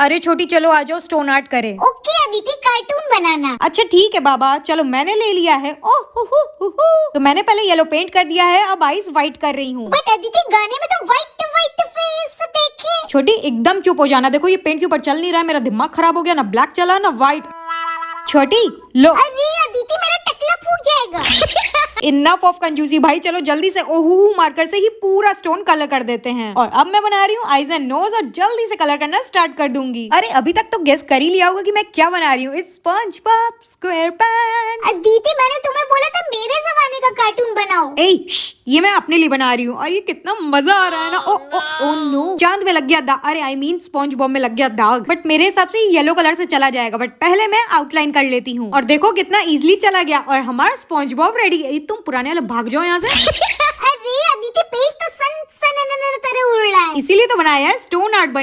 अरे छोटी चलो आ जाओ स्टोन आर्ट करे ओके अदिति कार्टून बनाना अच्छा ठीक है बाबा चलो मैंने ले लिया है ओह हु, तो मैंने पहले येलो पेंट कर दिया है अब आईज व्हाइट कर रही हूँ अदिति गाने में तो व्हाइट व्हाइट फेस देखे छोटी एकदम चुप हो जाना देखो ये पेंट के ऊपर चल नहीं रहा है मेरा दिमाग खराब हो गया ना ब्लैक चला ना व्हाइट छोटी लो अरे इनफ ऑफ कंजूसी भाई चलो जल्दी से ओहू मार्कर से ही पूरा स्टोन कलर कर देते हैं और अब मैं बना रही हूँ आइज एंड नोज और जल्दी से कलर करना स्टार्ट कर दूंगी अरे अभी तक तो गेस्ट कर ही लिया होगा कि मैं क्या बना रही हूँ it's SpongeBob SquarePants दीदी मैंने तुम्हें बोला था मेरे जमाने का कार्टून बनाओ ए ये मैं अपने लिए बना रही हूँ और ये कितना मजा आ रहा है ना ओ ओ ओ नो चांद में लग गया दाग अरे आई मीन स्पॉन्ज बॉम्ब में लग गया दाग बट मेरे हिसाब से येलो कलर से चला जाएगा बट पहले मैं आउटलाइन कर लेती हूँ और देखो कितना इजिली चला गया और हमारा स्पॉन्ज बॉम्ब रेडी है तुम पुराने वाले भाग जाओ यहाँ से इसीलिए तो बनाया है स्टोन आर्ट